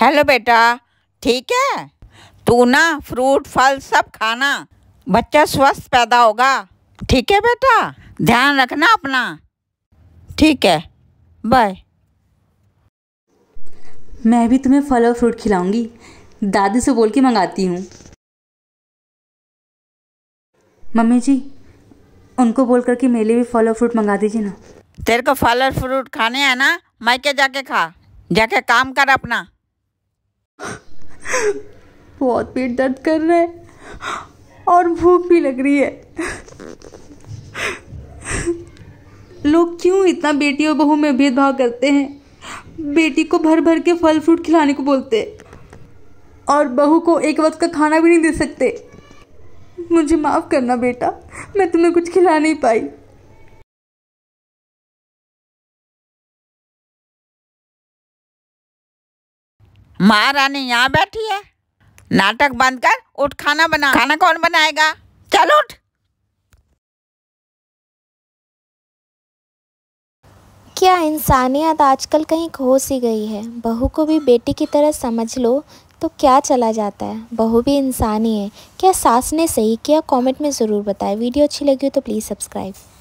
hello बेटा ठीक है तू ना फ्रूट फल सब खाना बच्चा स्वस्थ पैदा होगा ठीक है बेटा ध्यान रखना अपना ठीक है बाय मैं भी तुम्हें फल और फ्रूट खिलाऊंगी दादी से बोल के मंगाती हूँ मम्मी जी उनको बोल करके मेरे लिए भी फल और फ्रूट मंगा दीजिए ना तेरे को फल और फ्रूट खाने हैं ना मैके जाके खा जाके काम कर अपना बहुत पेट दर्द कर रहा है और भूख भी लग रही है लोग क्यों इतना बेटी और बहू में भेदभाव करते हैं बेटी को भर भर के फल फ्रूट खिलाने को बोलते और बहू को एक वक्त का खाना भी नहीं दे सकते मुझे माफ़ करना बेटा मैं तुम्हें कुछ खिला नहीं पाई महारानी यहाँ बैठी है नाटक बंद कर उठ खाना बना खाना कौन बनाएगा चल उठ क्या इंसानियत आजकल कहीं खो सी गई है बहू को भी बेटी की तरह समझ लो तो क्या चला जाता है बहू भी इंसानी है क्या सास ने सही किया कमेंट में ज़रूर बताएं वीडियो अच्छी लगी हो तो प्लीज़ सब्सक्राइब